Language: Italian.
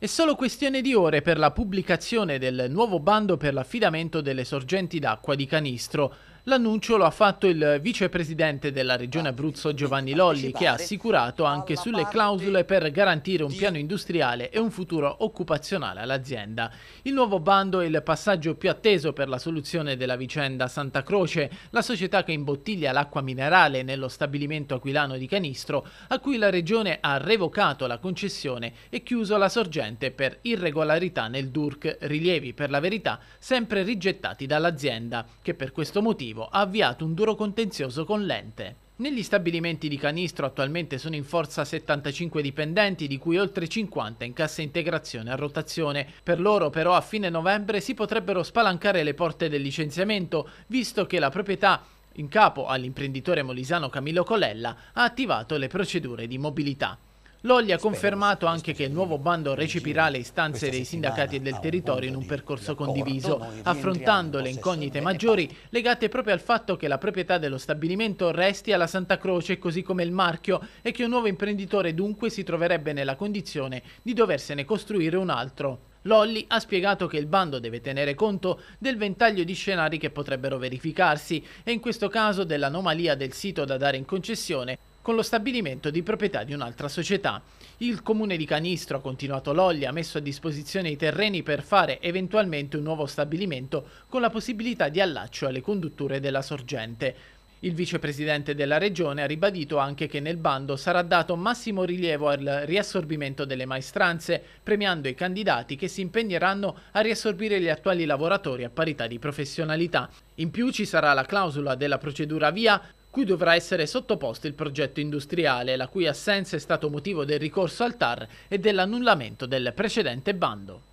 È solo questione di ore per la pubblicazione del nuovo bando per l'affidamento delle sorgenti d'acqua di canistro, L'annuncio lo ha fatto il vicepresidente della regione Abruzzo Giovanni Lolli che ha assicurato anche sulle clausole per garantire un piano industriale e un futuro occupazionale all'azienda. Il nuovo bando è il passaggio più atteso per la soluzione della vicenda Santa Croce, la società che imbottiglia l'acqua minerale nello stabilimento aquilano di Canistro a cui la regione ha revocato la concessione e chiuso la sorgente per irregolarità nel DURC, rilievi per la verità sempre rigettati dall'azienda che per questo motivo sportivo ha avviato un duro contenzioso con l'ente. Negli stabilimenti di Canistro attualmente sono in forza 75 dipendenti, di cui oltre 50 in cassa integrazione a rotazione. Per loro però a fine novembre si potrebbero spalancare le porte del licenziamento, visto che la proprietà in capo all'imprenditore molisano Camillo Colella ha attivato le procedure di mobilità. Logli ha confermato anche che il nuovo bando recepirà le istanze dei sindacati e del territorio in un percorso condiviso, affrontando le incognite maggiori legate proprio al fatto che la proprietà dello stabilimento resti alla Santa Croce così come il marchio e che un nuovo imprenditore dunque si troverebbe nella condizione di doversene costruire un altro. Lolli ha spiegato che il bando deve tenere conto del ventaglio di scenari che potrebbero verificarsi e in questo caso dell'anomalia del sito da dare in concessione con lo stabilimento di proprietà di un'altra società. Il comune di Canistro, ha continuato Loglia, ha messo a disposizione i terreni per fare eventualmente un nuovo stabilimento con la possibilità di allaccio alle condutture della sorgente. Il vicepresidente della regione ha ribadito anche che nel bando sarà dato massimo rilievo al riassorbimento delle maestranze, premiando i candidati che si impegneranno a riassorbire gli attuali lavoratori a parità di professionalità. In più ci sarà la clausola della procedura via cui dovrà essere sottoposto il progetto industriale, la cui assenza è stato motivo del ricorso al TAR e dell'annullamento del precedente bando.